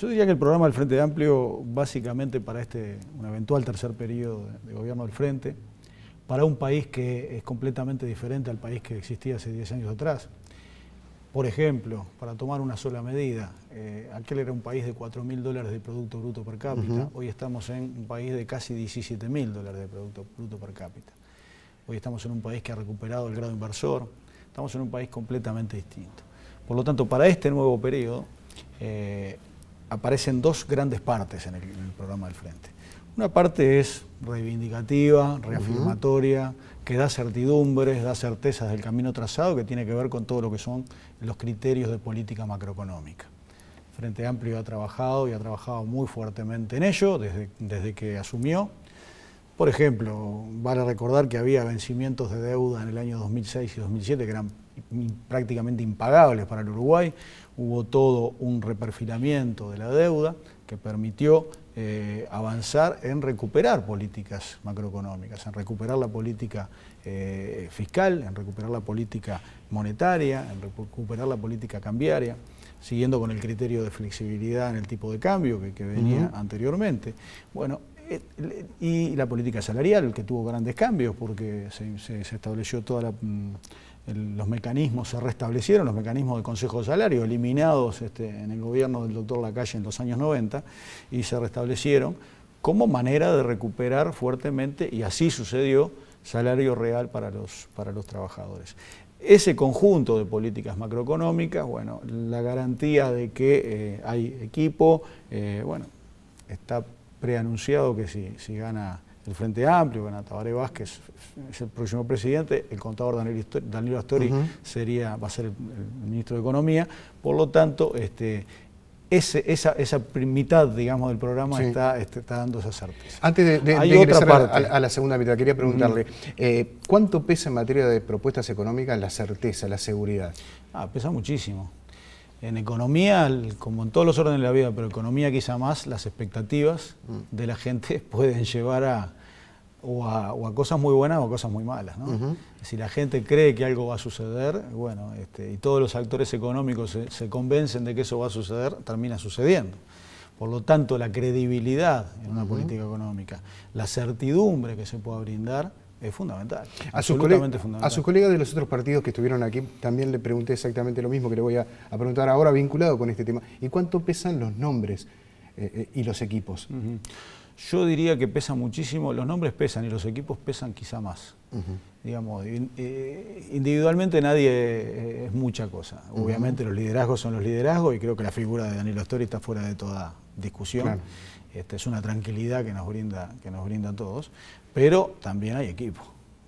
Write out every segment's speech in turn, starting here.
Yo diría que el programa del Frente Amplio, básicamente para este, un eventual tercer periodo de, gobierno del Frente, para un país que es completamente diferente al país que existía hace 10 años atrás. Por ejemplo, para tomar una sola medida, eh, aquel era un país de 4.000 dólares de Producto Bruto per cápita, hoy estamos en un país de casi 17.000 dólares de Producto Bruto per cápita. Hoy estamos en un país que ha recuperado el grado inversor, estamos en un país completamente distinto. Por lo tanto, para este nuevo periodo, eh, aparecen dos grandes partes en el, programa del Frente. Una parte es reivindicativa, reafirmatoria, que da certidumbres, da certezas del camino trazado, que tiene que ver con todo lo que son los criterios de política macroeconómica. Frente Amplio ha trabajado y ha trabajado muy fuertemente en ello desde, desde que asumió. Por ejemplo, vale recordar que había vencimientos de deuda en el año 2006 y 2007 que eran prácticamente impagables para el Uruguay. Hubo todo un reperfilamiento de la deuda que permitió eh, avanzar en recuperar políticas macroeconómicas, en recuperar la política eh, fiscal, en recuperar la política monetaria, en recuperar la política cambiaria, siguiendo con el criterio de flexibilidad en el tipo de cambio que, venía anteriormente. Bueno, eh, y la política salarial, que tuvo grandes cambios porque se, se estableció toda la mm, los mecanismos se restablecieron, los mecanismos del Consejo de Salario, eliminados este, en el gobierno del doctor Lacalle en los años 90, y se restablecieron como manera de recuperar fuertemente, y así sucedió, salario real para los, para los trabajadores. Ese conjunto de políticas macroeconómicas, bueno, la garantía de que eh, hay equipo, eh, bueno, está preanunciado que si gana el Frente Amplio, con Tabaré Vázquez es el próximo presidente, el contador Danilo Astori sería, va a ser el, ministro de Economía, por lo tanto, este, ese, esa, esa mitad, digamos, del programa está, este, está, dando esa certeza. Antes de, de, A, la segunda mitad, quería preguntarle, eh, ¿cuánto pesa en materia de propuestas económicas la certeza, la seguridad? Ah, pesa muchísimo. En economía, como en todos los órdenes de la vida, pero economía quizá más, las expectativas mm. de la gente pueden llevar a o, cosas muy buenas o a cosas muy malas. Si la gente cree que algo va a suceder, bueno, este, y todos los actores económicos se, convencen de que eso va a suceder, termina sucediendo. Por lo tanto, la credibilidad en una política económica, la certidumbre que se pueda brindar, es fundamental. A sus, fundamental. a sus colegas de los otros partidos que estuvieron aquí también le pregunté exactamente lo mismo que le voy a, preguntar ahora vinculado con este tema. ¿Y cuánto pesan los nombres eh, eh, y los equipos? Yo diría que pesa muchísimo, los nombres pesan y los equipos pesan quizá más. Digamos, eh, individualmente nadie eh, es mucha cosa. Obviamente los liderazgos son los liderazgos y creo que la figura de Danilo Astori está fuera de toda discusión. Este, es una tranquilidad que nos brinda, que nos brinda a todos. Pero también hay equipo,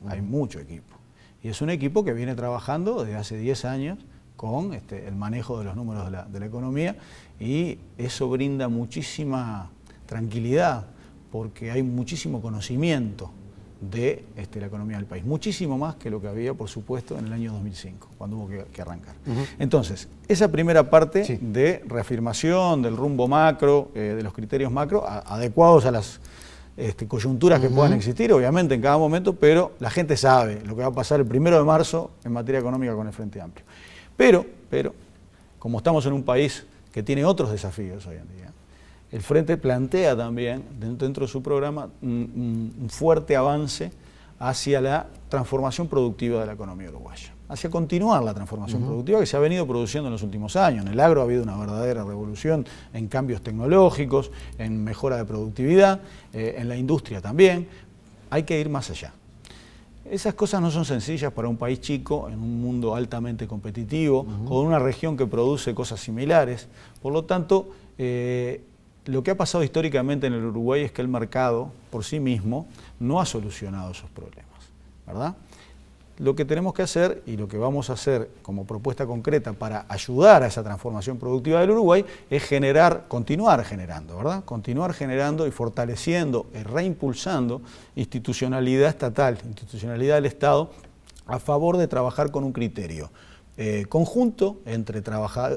hay mucho equipo. Y es un equipo que viene trabajando desde hace 10 años con este, el manejo de los números de la economía y eso brinda muchísima tranquilidad porque hay muchísimo conocimiento de este, la economía del país, muchísimo más que lo que había, por supuesto, en el año 2005, cuando hubo que, arrancar. Entonces, esa primera parte de reafirmación del rumbo macro, eh, de los criterios macro, adecuados a las este, coyunturas que puedan existir, obviamente, en cada momento, pero la gente sabe lo que va a pasar el primero de marzo en materia económica con el Frente Amplio. Pero, pero, como estamos en un país que tiene otros desafíos hoy en día, el Frente plantea también, dentro de su programa, un, fuerte avance hacia la transformación productiva de la economía uruguaya, hacia continuar la transformación productiva que se ha venido produciendo en los últimos años. En el agro ha habido una verdadera revolución en cambios tecnológicos, en mejora de productividad, eh, en la industria también. Hay que ir más allá. Esas cosas no son sencillas para un país chico, en un mundo altamente competitivo, o con una región que produce cosas similares. Por lo tanto, eh, lo que ha pasado históricamente en el Uruguay es que el mercado por sí mismo no ha solucionado esos problemas, ¿verdad? Lo que tenemos que hacer y lo que vamos a hacer como propuesta concreta para ayudar a esa transformación productiva del Uruguay es generar, continuar generando, ¿verdad? Continuar generando y fortaleciendo, y reimpulsando institucionalidad estatal, institucionalidad del Estado a favor de trabajar con un criterio, eh, conjunto entre,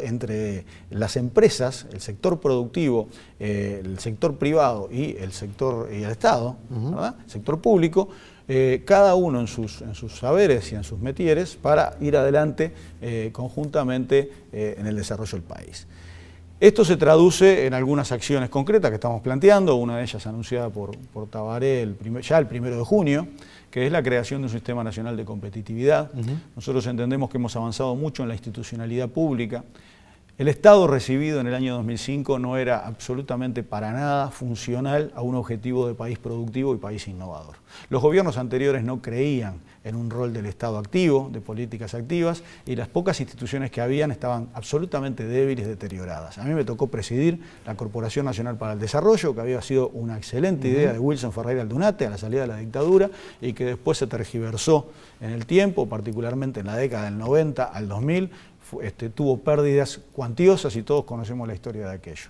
entre las empresas, el sector productivo, eh, el sector privado y el sector y el Estado, el sector público, eh, cada uno en sus, en sus, saberes y en sus metieres para ir adelante conjuntamente en el desarrollo del país. Esto se traduce en algunas acciones concretas que estamos planteando, una de ellas anunciada por, Tabaré ya el primero de junio, que es la creación de un sistema nacional de competitividad. Nosotros entendemos que hemos avanzado mucho en la institucionalidad pública, el Estado recibido en el año 2005 no era absolutamente para nada funcional a un objetivo de país productivo y país innovador. Los gobiernos anteriores no creían en un rol del Estado activo, de políticas activas, y las pocas instituciones que habían estaban absolutamente débiles, deterioradas. A mí me tocó presidir la Corporación Nacional para el Desarrollo, que había sido una excelente idea de Wilson Ferreira Aldunate a la salida de la dictadura y que después se tergiversó en el tiempo, particularmente en la década del 90 al 2000, este, tuvo pérdidas cuantiosas y todos conocemos la historia de aquello.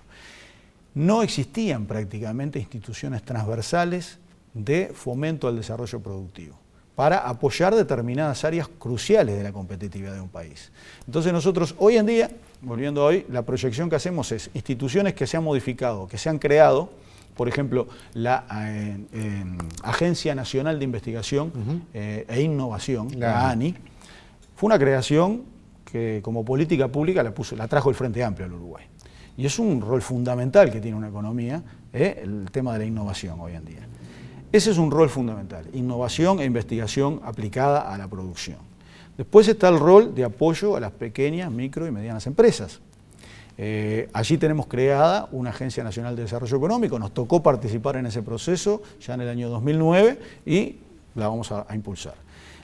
No existían prácticamente instituciones transversales de fomento al desarrollo productivo para apoyar determinadas áreas cruciales de la competitividad de un país. Entonces nosotros hoy en día, volviendo hoy, la proyección que hacemos es instituciones que se han modificado, que se han creado, por ejemplo, la eh, Agencia Nacional de Investigación eh, e Innovación, la ANI, fue una creación que como política pública la, la trajo el Frente Amplio al Uruguay. Y es un rol fundamental que tiene una economía, ¿eh? el tema de la innovación hoy en día. Ese es un rol fundamental, innovación e investigación aplicada a la producción. Después está el rol de apoyo a las pequeñas, micro y medianas empresas. Eh, allí tenemos creada una Agencia Nacional de Desarrollo Económico, nos tocó participar en ese proceso ya en el año 2009 y la vamos a impulsar.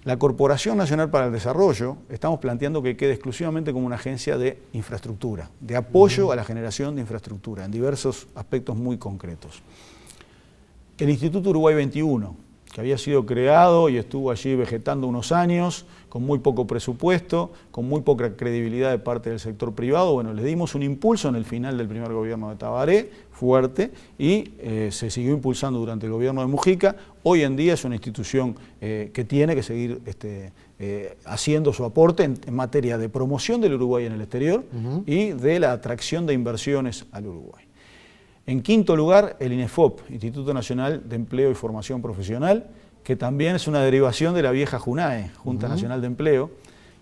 La Corporación Nacional para el Desarrollo estamos planteando que quede exclusivamente como una agencia de infraestructura, de apoyo a la generación de infraestructura en diversos aspectos muy concretos. El Instituto Uruguay 21, que había sido creado y estuvo allí vegetando unos años, con muy poco presupuesto, con muy poca credibilidad de parte del sector privado. Bueno, le dimos un impulso en el final del primer gobierno de Tabaré, fuerte, y eh, se siguió impulsando durante el gobierno de Mujica. Hoy en día es una institución eh, que tiene que seguir este, eh, haciendo su aporte en, materia de promoción del Uruguay en el exterior y de la atracción de inversiones al Uruguay. En quinto lugar, el INEFOP, Instituto Nacional de Empleo y Formación Profesional, que también es una derivación de la vieja JUNAE, Junta Nacional de Empleo,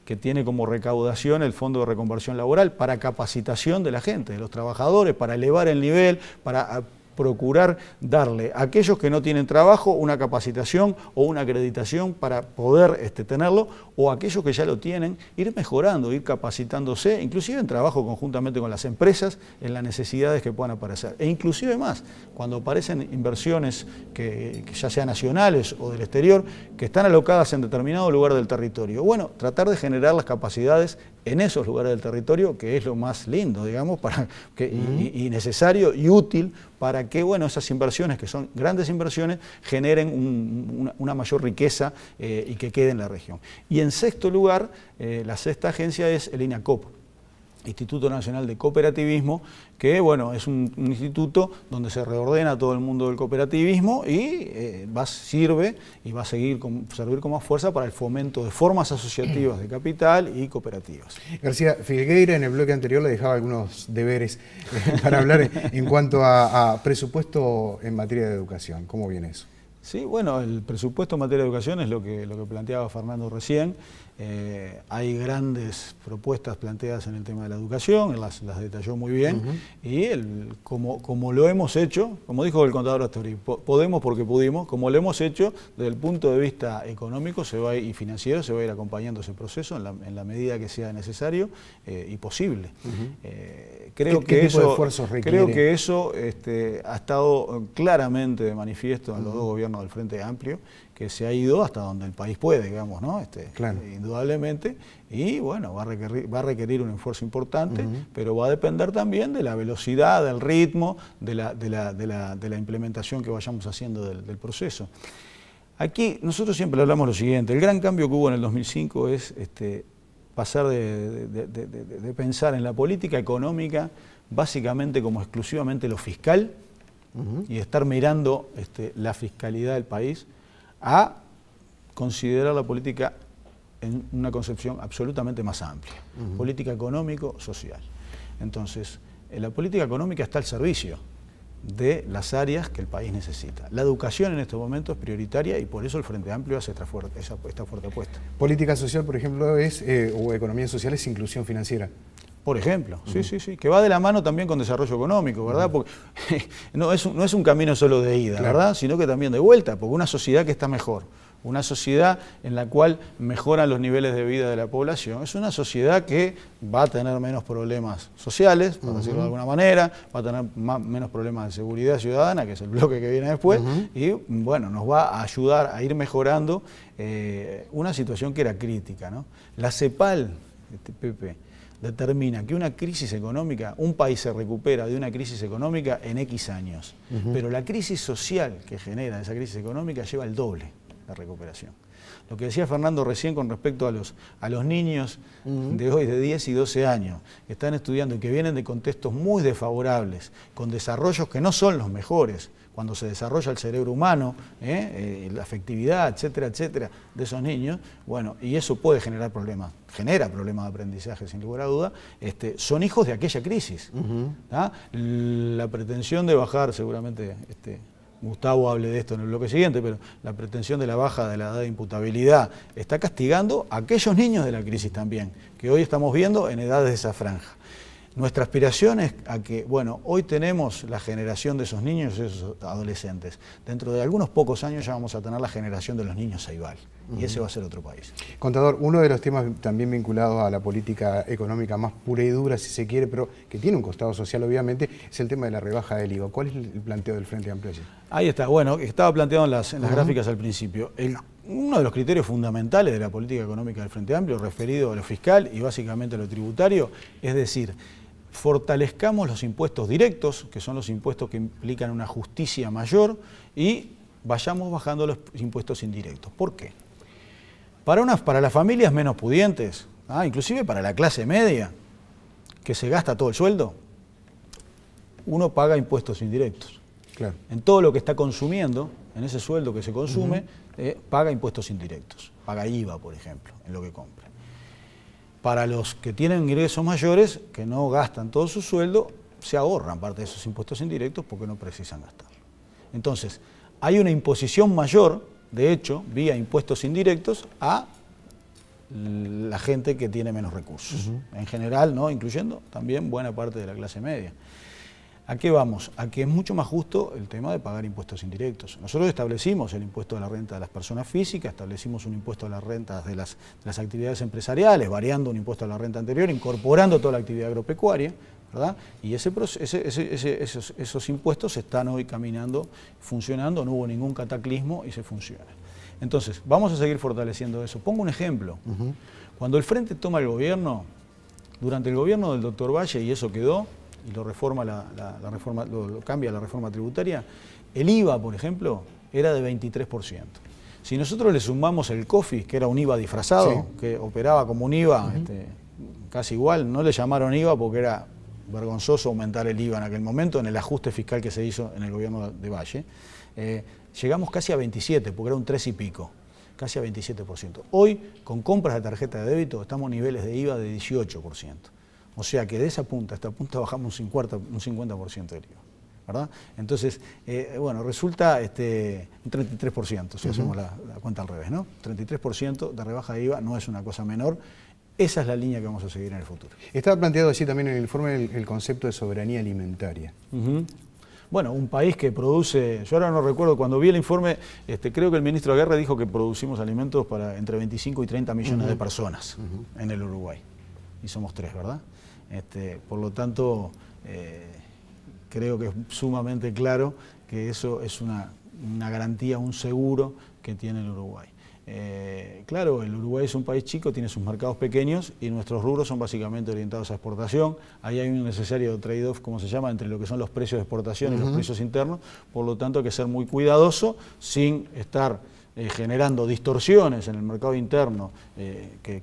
que tiene como recaudación el Fondo de Reconversión Laboral para capacitación de la gente, de los trabajadores, para elevar el nivel, para procurar darle a aquellos que no tienen trabajo una capacitación o una acreditación para poder este, tenerlo, o a aquellos que ya lo tienen, ir mejorando, ir capacitándose, inclusive en trabajo conjuntamente con las empresas, en las necesidades que puedan aparecer. E inclusive más, cuando aparecen inversiones que, ya sean nacionales o del exterior, que están alocadas en determinado lugar del territorio. Bueno, tratar de generar las capacidades en esos lugares del territorio, que es lo más lindo, digamos, para que, y, necesario y útil para que bueno, esas inversiones, que son grandes inversiones, generen una, mayor riqueza eh, y que quede en la región. Y en sexto lugar, eh, la sexta agencia es el INACOP Instituto Nacional de Cooperativismo, que bueno, es un, instituto donde se reordena todo el mundo del cooperativismo y eh, va, sirve y va a seguir servir con más fuerza para el fomento de formas asociativas de capital y cooperativas. García Figueira en el bloque anterior le dejaba algunos deberes eh, para hablar en, cuanto a, presupuesto en materia de educación. ¿Cómo viene eso? Sí, bueno, el presupuesto en materia de educación es lo que, lo que planteaba Fernando recién. Eh, hay grandes propuestas planteadas en el tema de la educación, las, detalló muy bien, y como, lo hemos hecho, como dijo el contador Astori, podemos porque pudimos, como lo hemos hecho, desde el punto de vista económico se va ir, y financiero se va a ir acompañando ese proceso en la, medida que sea necesario eh, y posible. Eh, creo, que eso, creo que este, eso ha estado claramente manifiesto en los dos gobiernos del Frente Amplio que se ha ido hasta donde el país puede, digamos, ¿no? Este, indudablemente. Y bueno, va a requerir, un esfuerzo importante, pero va a depender también de la velocidad, del ritmo, de la, implementación que vayamos haciendo del, proceso. Aquí nosotros siempre hablamos lo siguiente, el gran cambio que hubo en el 2005 es este, pasar de, pensar en la política económica básicamente como exclusivamente lo fiscal y estar mirando este, la fiscalidad del país a considerar la política en una concepción absolutamente más amplia, política económico-social. Entonces, eh, la política económica está al servicio de las áreas que el país necesita. La educación en estos momentos es prioritaria y por eso el Frente Amplio hace esta fuerte, fuerte apuesta. Política social, por ejemplo, es, eh, o economía social es inclusión financiera. Por ejemplo, sí, sí, sí, que va de la mano también con desarrollo económico, ¿verdad? Porque no es, un, no es un camino solo de ida, ¿verdad? Sino que también de vuelta, porque una sociedad que está mejor, una sociedad en la cual mejoran los niveles de vida de la población, es una sociedad que va a tener menos problemas sociales, por decirlo de alguna manera, va a tener menos problemas de seguridad ciudadana, que es el bloque que viene después, y bueno, nos va a ayudar a ir mejorando eh, una situación que era crítica, ¿no? La CEPAL, este, Pepe, determina que una crisis económica, un país se recupera de una crisis económica en X años, pero la crisis social que genera esa crisis económica lleva el doble la recuperación. Lo que decía Fernando recién con respecto a los, a los niños de hoy de 10 y 12 años, que están estudiando y que vienen de contextos muy desfavorables, con desarrollos que no son los mejores, cuando se desarrolla el cerebro humano, ¿eh? Eh, la afectividad, etcétera, etcétera, de esos niños, bueno, y eso puede generar problemas, genera problemas de aprendizaje sin lugar a duda, este, son hijos de aquella crisis. La pretensión de bajar, seguramente este, Gustavo hable de esto en el bloque siguiente, pero la pretensión de la baja de la edad de imputabilidad está castigando a aquellos niños de la crisis también, que hoy estamos viendo en edades de esa franja. Nuestra aspiración es a que, bueno, hoy tenemos la generación de esos niños y esos adolescentes. Dentro de algunos pocos años ya vamos a tener la generación de los niños Saibal. Y ese va a ser otro país. Contador, uno de los temas también vinculados a la política económica más pura y dura, si se quiere, pero que tiene un costado social, obviamente, es el tema de la rebaja del IVA. ¿Cuál es el planteo del Frente Amplio? Ahí está. Bueno, estaba planteado en las, gráficas al principio. uno de los criterios fundamentales de la política económica del Frente Amplio, referido a lo fiscal y básicamente a lo tributario, es decir, fortalezcamos los impuestos directos, que son los impuestos que implican una justicia mayor, y vayamos bajando los impuestos indirectos. ¿Por qué? Para, para las familias menos pudientes, ah, inclusive para la clase media, que se gasta todo el sueldo, uno paga impuestos indirectos. En todo lo que está consumiendo, en ese sueldo que se consume, eh, paga impuestos indirectos. Paga IVA, por ejemplo, en lo que compra para los que tienen ingresos mayores, que no gastan todo su sueldo, se ahorran parte de esos impuestos indirectos porque no precisan gastar. Entonces, hay una imposición mayor, de hecho, vía impuestos indirectos, a la gente que tiene menos recursos. En general, ¿no? Incluyendo también buena parte de la clase media. ¿A qué vamos? A que es mucho más justo el tema de pagar impuestos indirectos. Nosotros establecimos el impuesto a la renta de las personas físicas, establecimos un impuesto a las rentas de las, actividades empresariales, variando un impuesto a la renta anterior, incorporando toda la actividad agropecuaria, ¿verdad? Y ese, esos, impuestos están hoy caminando, funcionando, no hubo ningún cataclismo y se funciona. Entonces, vamos a seguir fortaleciendo eso. Pongo un ejemplo. Cuando el Frente toma el gobierno, durante el gobierno del doctor Valle, y eso quedó, y lo reforma la, reforma, lo, cambia la reforma tributaria, el IVA, por ejemplo, era de 23%. Si nosotros le sumamos el COFI, que era un IVA disfrazado, que operaba como un IVA, este, casi igual, no le llamaron IVA porque era vergonzoso aumentar el IVA en aquel momento, en el ajuste fiscal que se hizo en el gobierno de Valle, eh, llegamos casi a 27, porque era un 3 y pico, casi a 27%. Hoy, con compras de tarjeta de débito, estamos a niveles de IVA de 18%. O sea que de esa punta a esta punta bajamos un 50%, del IVA. ¿verdad? Entonces, eh, bueno, resulta este, un 33%, si hacemos la, cuenta al revés, ¿no? 33% de rebaja de IVA no es una cosa menor. Esa es la línea que vamos a seguir en el futuro. Estaba planteado así también en el informe el, concepto de soberanía alimentaria. Bueno, un país que produce, yo ahora no recuerdo, cuando vi el informe, este, creo que el ministro de Guerra dijo que producimos alimentos para entre 25 y 30 millones de personas en el Uruguay. Y somos tres, ¿verdad? Este, por lo tanto, eh, creo que es sumamente claro que eso es una, garantía, un seguro que tiene el Uruguay. Eh, claro, el Uruguay es un país chico, tiene sus mercados pequeños y nuestros rubros son básicamente orientados a exportación. Ahí hay un necesario trade-off, como se llama, entre lo que son los precios de exportación y los precios internos. Por lo tanto, hay que ser muy cuidadoso sin estar eh, generando distorsiones en el mercado interno que,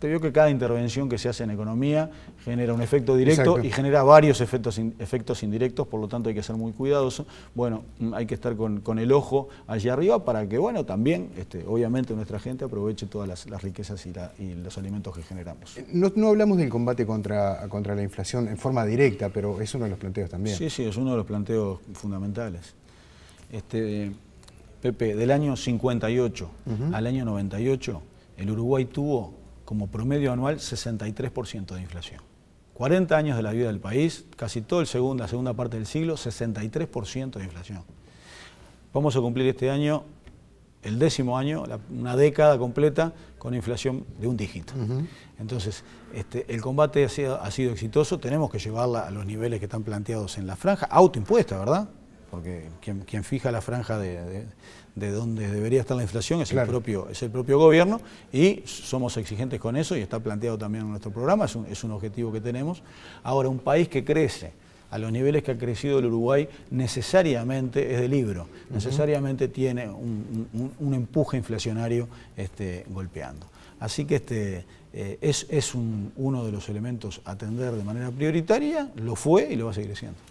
te veo que cada intervención que se hace en economía genera un efecto directo y genera varios efectos, efectos indirectos, por lo tanto hay que ser muy cuidadoso. Bueno, mm, hay que estar con, el ojo allí arriba para que, bueno, también, este, obviamente, nuestra gente aproveche todas las, riquezas y, los alimentos que generamos. Eh, no, hablamos del combate contra, contra la inflación en forma directa, pero es uno de los planteos también. Sí, sí, es uno de los planteos fundamentales. Este, Pepe, del año 58 al año 98, el Uruguay tuvo como promedio anual 63% de inflación. 40 años de la vida del país, casi todo el la segunda parte del siglo, 63% de inflación. Vamos a cumplir este año el décimo año, una década completa con inflación de un dígito. Entonces, este, el combate ha sido exitoso, tenemos que llevarla a los niveles que están planteados en la franja, autoimpuesta, ¿verdad? porque quien, fija la franja de, donde debería estar la inflación es, el propio, es el propio gobierno y somos exigentes con eso y está planteado también en nuestro programa, es un, objetivo que tenemos. Ahora, un país que crece, a los niveles que ha crecido el Uruguay necesariamente es de libro, necesariamente tiene un, empuje inflacionario este, golpeando. Así que este, eh, es, uno de los elementos a atender de manera prioritaria, lo fue y lo va a seguir siendo.